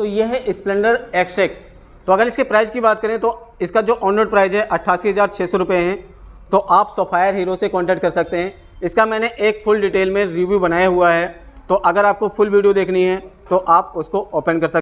तो ये है स्प्लेंडर एक्सटेक तो अगर इसके प्राइस की बात करें तो इसका जो ऑन रोड प्राइस है अट्ठासी हज़ार छः सौ रुपये है तो आप सोफायर हीरो से कॉन्टैक्ट कर सकते हैं इसका मैंने एक फुल डिटेल में रिव्यू बनाया हुआ है तो अगर आपको फुल वीडियो देखनी है तो आप उसको ओपन कर सकते